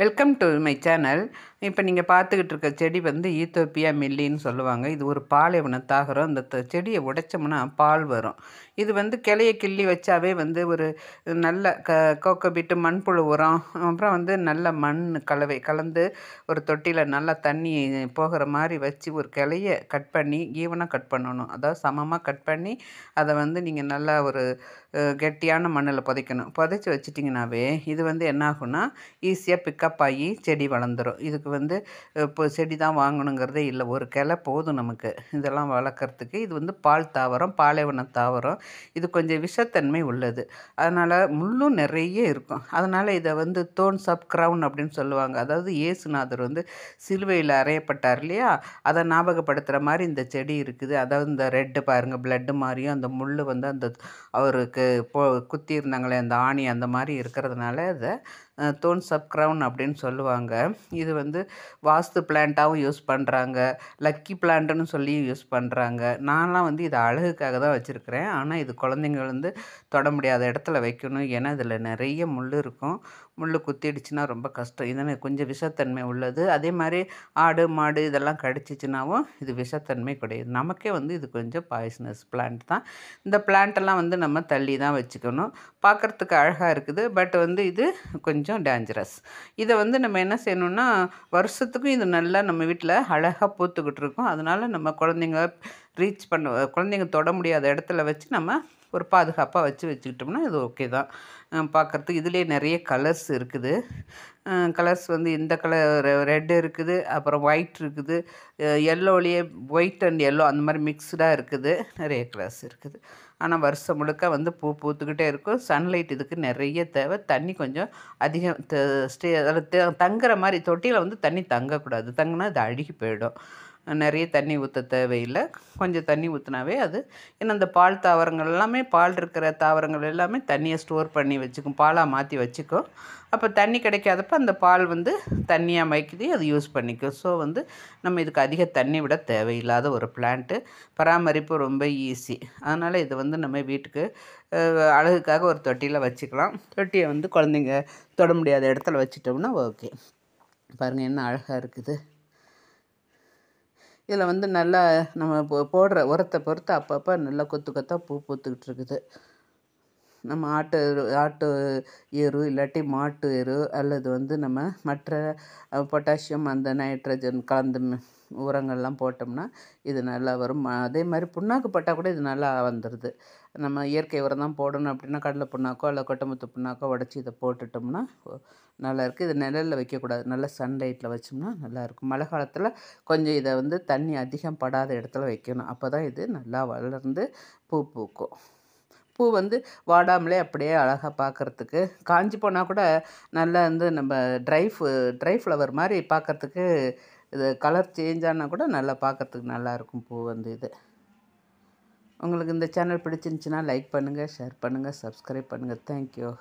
welcome to my channel இப்போ நீங்கள் பார்த்துக்கிட்டு இருக்க செடி வந்து ஈத்தோப்பியா மில்லின்னு சொல்லுவாங்க இது ஒரு பாலைவன தாகரம் அந்த செடியை உடைச்சோம்னா பால் வரும் இது வந்து கிளையை கிள்ளி வச்சாவே வந்து ஒரு நல்ல க கோக்கபிட்டு மண்புழு உரம் அப்புறம் வந்து நல்ல மண் கலவை கலந்து ஒரு தொட்டியில் நல்லா தண்ணி போகிற மாதிரி வச்சு ஒரு கிளையை கட் பண்ணி ஈவனாக கட் பண்ணணும் அதாவது சமமாக கட் பண்ணி அதை வந்து நீங்கள் நல்லா ஒரு கெட்டியான மண்ணில் புதைக்கணும் புதைச்சி வச்சிட்டிங்கனாவே இது வந்து என்னாகும்னா ஈஸியாக பிக் பிக்கப் ஆகி செடி வளர்ந்துடும் இதுக்கு வந்து இப்போ செடி தான் வாங்கணுங்கிறதே இல்லை ஒரு கிளை போதும் நமக்கு இதெல்லாம் வளர்க்குறதுக்கு இது வந்து பால் தாவரம் பாலைவன தாவரம் இது கொஞ்சம் விஷத்தன்மை உள்ளது அதனால் முள்ளும் நிறைய இருக்கும் அதனால் இதை வந்து தோன் சப் க்ரௌன் அப்படின்னு சொல்லுவாங்க அதாவது இயேசுநாதர் வந்து சிலுவையில் அறையப்பட்டார் இல்லையா அதை ஞாபகப்படுத்துகிற மாதிரி இந்த செடி இருக்குது அதாவது இந்த ரெட்டு பாருங்கள் பிளட்டு மாதிரியும் அந்த முள் வந்து அந்த அவருக்கு போ குத்தி இருந்தாங்களே அந்த ஆணி அந்த மாதிரி இருக்கிறதுனால அதை தோன் சப் க்ரௌன் அப்படின்னு சொல்லுவாங்க இது வந்து வாஸ்து பிளான்ட்டாகவும் யூஸ் பண்ணுறாங்க லக்கி பிளான்ட்னு சொல்லி யூஸ் பண்ணுறாங்க நான்லாம் வந்து இது அழகுக்காக தான் வச்சுருக்கிறேன் ஆனால் இது குழந்தைங்க வந்து தொட முடியாத இடத்துல வைக்கணும் ஏன்னா இதில் நிறைய முள் இருக்கும் முள் குத்திடுச்சுன்னா ரொம்ப கஷ்டம் இதனை கொஞ்சம் விஷத்தன்மை உள்ளது அதே மாதிரி ஆடு மாடு இதெல்லாம் கடிச்சிச்சுனாவும் இது விஷத்தன்மை கிடையாது நமக்கே வந்து இது கொஞ்சம் பாய்சனஸ் பிளான்ட் தான் இந்த பிளான்ட்டெல்லாம் வந்து நம்ம தள்ளி தான் வச்சுக்கணும் பார்க்குறதுக்கு அழகாக இருக்குது பட் வந்து இது கொஞ்சம் டேஞ்சரஸ் இதை வந்து நம்ம என்ன செய்யணும்னா வருஷத்துக்கும் இது நல்லா நம்ம வீட்டில் அழகாக பூத்துக்கிட்டு இருக்கோம் அதனால் நம்ம குழந்தைங்க ரீச் பண்ண குழந்தைங்க தொட முடியாத இடத்துல வச்சு நம்ம ஒரு பாதுகாப்பாக வச்சு வச்சுக்கிட்டோம்னா இது ஓகே தான் பார்க்குறதுக்கு இதுலேயே நிறைய கலர்ஸ் இருக்குது கலர்ஸ் வந்து இந்த கலர் ரெட் இருக்குது அப்புறம் ஒயிட் இருக்குது எல்லோலேயே ஒயிட் அண்ட் எல்லோ அந்த மாதிரி மிக்ஸ்டாக இருக்குது நிறைய கலர்ஸ் இருக்குது ஆனால் வருஷம் முழுக்க வந்து பூ பூத்துக்கிட்டே இருக்கும் சன்லைட் இதுக்கு நிறைய தேவை தண்ணி கொஞ்சம் அதிகம் ஸ்டே அதில் தங்குற மாதிரி தொட்டியில் வந்து தண்ணி தங்கக்கூடாது தங்கினா அது அழுகி போயிடும் நிறைய தண்ணி ஊற்ற தேவையில்லை கொஞ்சம் தண்ணி ஊற்றினாவே அது ஏன்னா அந்த பால் தாவரங்கள் எல்லாமே பால் இருக்கிற தாவரங்கள் எல்லாமே தண்ணியை ஸ்டோர் பண்ணி வச்சுக்கும் பாலாக மாற்றி வச்சுக்கும் அப்போ தண்ணி கிடைக்காதப்ப அந்த பால் வந்து தண்ணியாக மயக்கிது அது யூஸ் பண்ணிக்கும் ஸோ வந்து நம்ம இதுக்கு அதிக தண்ணி விட தேவையில்லாத ஒரு பிளான்ட்டு பராமரிப்பு ரொம்ப ஈஸி அதனால் இது வந்து நம்ம வீட்டுக்கு அழகுக்காக ஒரு தொட்டியில் வச்சுக்கலாம் தொட்டியை வந்து குழந்தைங்க தொட முடியாத இடத்துல வச்சுட்டோம்னா ஓகே பாருங்கள் என்ன அழகாக இருக்குது இதில் வந்து நல்லா நம்ம போ போடுற உரத்தை பொறுத்து அப்பப்போ நல்லா கொத்து கொத்தாக பூ பூத்துக்கிட்டு இருக்குது நம்ம ஆட்டு ஆட்டு எரு இல்லாட்டி மாட்டு எரு அல்லது வந்து நம்ம மற்ற பொட்டாசியம் அந்த நைட்ரஜன் கலந்து உரங்கள்லாம் போட்டோம்னா இது நல்லா வரும் அதே மாதிரி புண்ணாக்கு போட்டால் கூட இது நல்லா வந்துடுது நம்ம இயற்கை உரம் தான் போடணும் அப்படின்னா கடலை புண்ணாக்கோ இல்லை கொட்டமுத்து புண்ணாக்கோ உடச்சி இதை போட்டுட்டோம்னா நல்லாயிருக்கு இது நிழலில் வைக்கக்கூடாது நல்லா சன்லைட்டில் வச்சோம்னா நல்லாயிருக்கும் மழை காலத்தில் கொஞ்சம் இதை வந்து தண்ணி அதிகம் படாத இடத்துல வைக்கணும் அப்போ தான் இது நல்லா வளர்ந்து பூ பூக்கும் பூ வந்து வாடாமலே அப்படியே அழகாக பார்க்குறதுக்கு காஞ்சி போனால் கூட நல்லா வந்து நம்ம ட்ரை ட்ரை ஃப்ளவர் மாதிரி பார்க்குறதுக்கு இது கலர் சேஞ்ச் ஆனால் கூட நல்லா பார்க்குறதுக்கு நல்லாயிருக்கும் பூ வந்து இது உங்களுக்கு இந்த சேனல் பிடிச்சிருந்துச்சின்னா லைக் பண்ணுங்கள் ஷேர் பண்ணுங்கள் சப்ஸ்கிரைப் பண்ணுங்கள் தேங்க்யூ